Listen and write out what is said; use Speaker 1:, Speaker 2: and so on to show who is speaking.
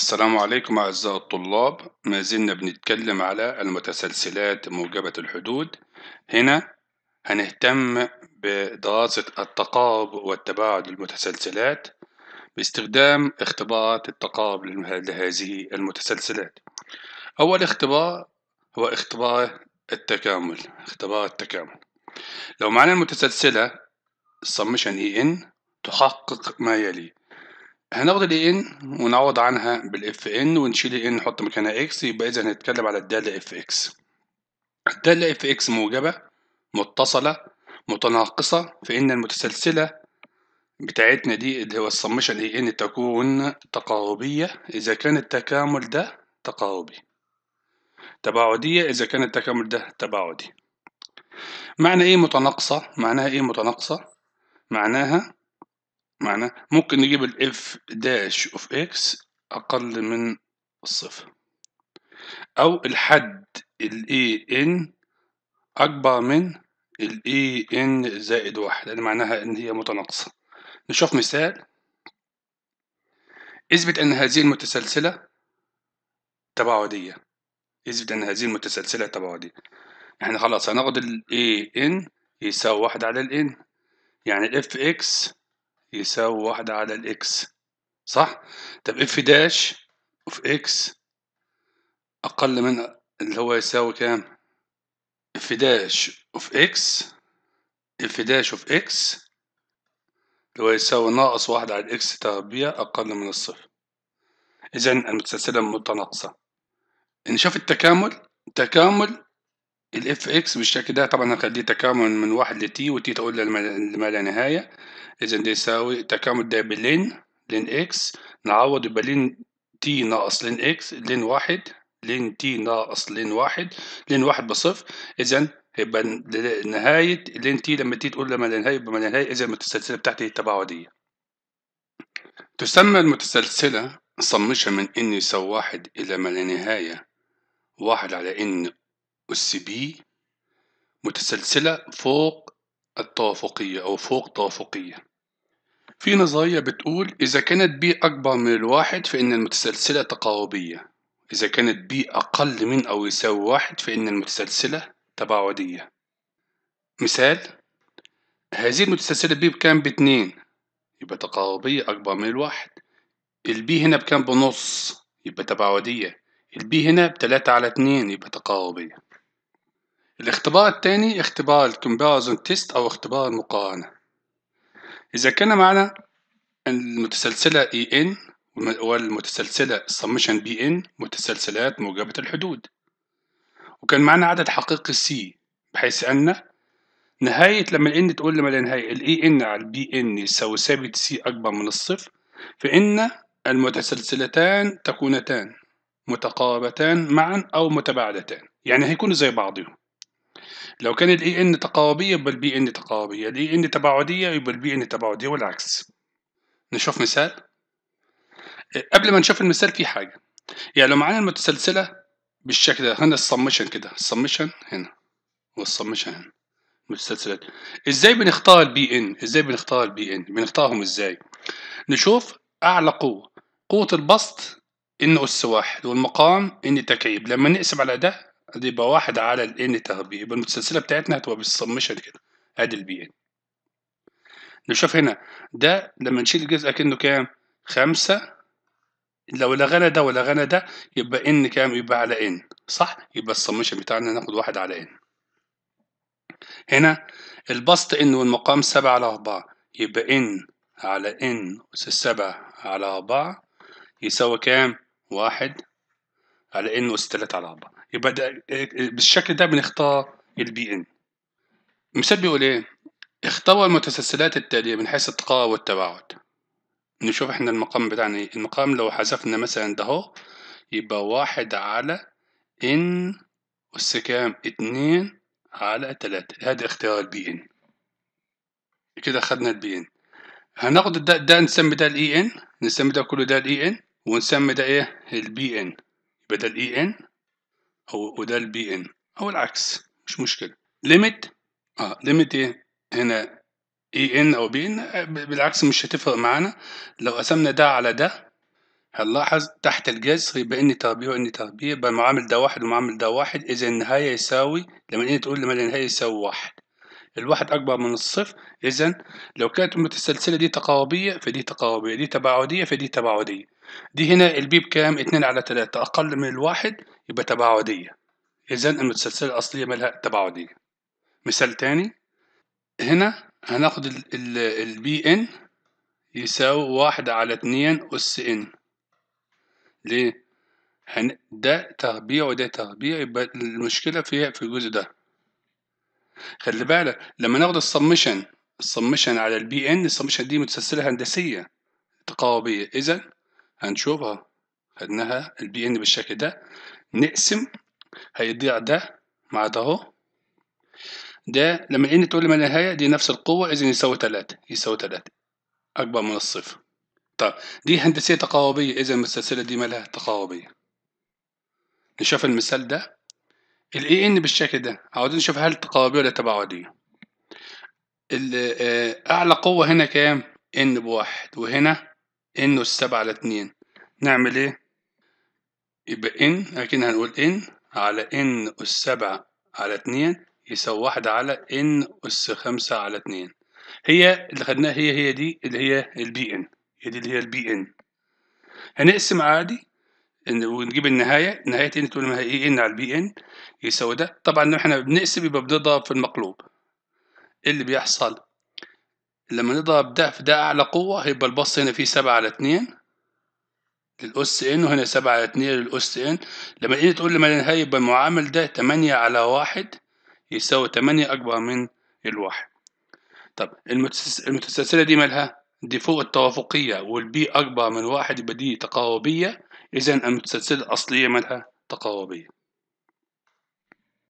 Speaker 1: السلام عليكم أعزائي الطلاب ما زلنا بنتكلم على المتسلسلات موجبة الحدود هنا هنهتم بدراسة التقارب والتباعد للمتسلسلات باستخدام اختبارات التقارب لهذه المتسلسلات أول اختبار هو اختبار التكامل اختبار التكامل لو معنا المتسلسلة summation en تحقق ما يلي هناخد ال ان ونعوض عنها بالاف ان ونشيل ال ان نحط مكانها اكس يبقى اذا هنتكلم على الدالة اف اكس الدالة اف اكس موجبة متصلة متناقصة فإن المتسلسلة بتاعتنا دي اللي هو السمشن اي ان تكون تقاربية إذا كان التكامل ده تقاربي تباعدية إذا كان التكامل ده تباعدي معنى ايه متناقصة؟ معناها ايه متناقصة؟ معناها معنى ممكن نجيب ال f داش اوف اكس اقل من الصفر او الحد ال a e ان اكبر من ال a e ان زائد واحد يعني معناها ان هي متناقصة نشوف مثال اثبت ان هذه المتسلسلة تباعدية اثبت ان هذه المتسلسلة تباعدية احنا خلاص هناخد ال e n يساوي واحد على ال n يعني اف اكس يساوي واحدة على الإكس صح؟ طب إف داش أوف إكس أقل من اللي هو يساوي كام؟ إف داش أوف إكس إف داش أوف إكس اللي هو يساوي ناقص واحد على الإكس تربيع أقل من الصفر إذا المتسلسلة متناقصة نشوف التكامل التكامل الاف اكس بالشكل ده طبعا هخليه تكامل من واحد لتي وتي تقول لما لا نهاية اذا ده يساوي تكامل ده بلين لين اكس نعوض يبقى لين تي ناقص لين اكس لين واحد لين تي ناقص لين واحد لين واحد بصفر اذا يبقى نهاية لين تي لما تي تقول لما لا نهاية يبقى ما لا نهاية اذا المتسلسلة بتاعتي التباعدية تسمى المتسلسلة صمشة من ان يساوي واحد إلى ما لا نهاية واحد على ان والسي بي متسلسلة فوق التوافقية أو فوق توافقية في نظرية بتقول إذا كانت بي أكبر من الواحد فإن المتسلسلة تقاربية إذا كانت بي أقل من أو يساوي واحد فإن المتسلسلة تباعدية مثال هذه المتسلسلة بي بكام باتنين يبقى تقاربية أكبر من الواحد البي هنا بكام بنص يبقى تباعدية البي هنا بتلاتة على اتنين يبقى تقاربية الاختبار الثاني اختبار الكمبارزون تيست أو اختبار المقارنة إذا كان معنا المتسلسلة ان e والمتسلسلة بي ان متسلسلات موجبة الحدود وكان معنا عدد حقيقي سي بحيث أن نهاية لما ال تقول لما النهاية الاي ان e على البي ان يساوي ثابت سي أكبر من الصفر فإن المتسلسلتان تكونتان متقاربتان معا أو متباعدتان يعني هيكونوا زي بعضهم لو كان الاي ان تقاربيه يبقى البي ان تقاربيه الاي ان تباعديه يبقى البي ان تباعديه والعكس نشوف مثال آه، قبل ما نشوف المثال في حاجه يعني لو معانا المتسلسله بالشكل ده هنا السمشن كده السمشن هنا والسمشن هنا متسلسلات ازاي بنختار البي ان ازاي بنختار البي ان بنختارهم ازاي نشوف اعلى قوه قوه البسط ان اس واحد والمقام ان تكعيب لما نقسم على ده دي يبقى واحد على ال n تربيع يبقى المتسلسلة بتاعتنا هتبقى بالسمشن كده ادي ال B n نشوف هنا ده لما نشيل الجزء كأنه كام؟ خمسة لو لغينا ده ولغينا ده يبقى n كام؟ يبقى على n صح؟ يبقى السمشن بتاعنا ناخد واحد على n هنا البسط n والمقام سبعة على أربعة يبقى n على n أس السبعة على أربعة يساوي كام؟ واحد على n أس تلاتة على أربعة يبقى ده بالشكل ده بنختار البي ان المثال بيقول ايه اختبر المتسلسلات التالية من حيث التقاء والتباعد نشوف احنا المقام بتاعنا ايه المقام لو حذفنا مثلا ده اهو يبقى واحد على ان أس كام اتنين على تلاتة هذا اختيار البي ان كده خدنا البي ان هناخد ده, ده نسمي ده الاي ان نسمي ده كله ده الاي ان ونسمي ده ايه البي ان يبقى ده الاي ان أو وده البي إن أو العكس مش مشكلة ليميت آه ليميت إيه هنا اي ان او بي ان آه، بالعكس مش هتفرق معانا لو قسمنا ده على ده هنلاحظ تحت الجذر يبقى ان تربيع وان تربيع يبقى المعامل ده واحد ومعامل ده واحد اذا النهايه يساوي لما ان تقول لما النهايه يساوي واحد الواحد اكبر من الصفر اذا لو كانت المتسلسله دي تقاربيه فدي تقاربيه دي تباعديه فدي تباعديه دي هنا البيب كام اتنين على تلاتة أقل من الواحد يبقى تباعدية إذا المتسلسلة الأصلية مالها تباعدية مثال تاني هنا هناخد البي إن يساوي واحد على اتنين أس إن ليه؟ ده تربيع وده تربيع يبقى المشكلة فيها في الجزء ده خلي بالك لما ناخد السمشن السمشن على البي ان السمشن دي متسلسلة هندسية تقاوبية إذا هنشوفها انها البي ان بالشكل ده نقسم هيضيع ده مع ده اهو ده لما ان تقول ما نهاية دي نفس القوة اذا يساوي تلاتة يساوي تلاتة اكبر من الصفر طب دي هندسية تقاوبية اذا السلسلة دي مالها تقاوبية نشوف المثال ده الاي ان بالشكل ده عاوزين نشوف هل تقاوبية ولا تباعدية آه، اعلى قوة هنا كام؟ ان بواحد وهنا إن السبعة على اتنين نعمل إيه؟ يبقى إن لكن هنقول إن على إن والسبعة على اتنين يساوي واحد على إن أس خمسة على اتنين هي اللي خدناها هي هي دي اللي هي البي إن هي دي اللي هي البي إن هنقسم عادي ونجيب النهاية نهاية إن تقول ما هي إيه؟ إن على البي إن يساوي ده طبعا إحنا بنقسم يبقى بنضرب في المقلوب إيه اللي بيحصل لما نضرب ده في ده أعلى قوة هيبقى البص هنا فيه سبعة على اتنين للأس إن وهنا سبعة على اتنين للأس إن لما إيه تقول لي النهاية يبقى المعامل ده تمانية على واحد يساوي تمانية أكبر من الواحد طب المتسلسلة دي مالها؟ دي فوق التوافقية والبي أكبر من واحد يبقى دي تقاربية إذا المتسلسلة الأصلية مالها تقاربية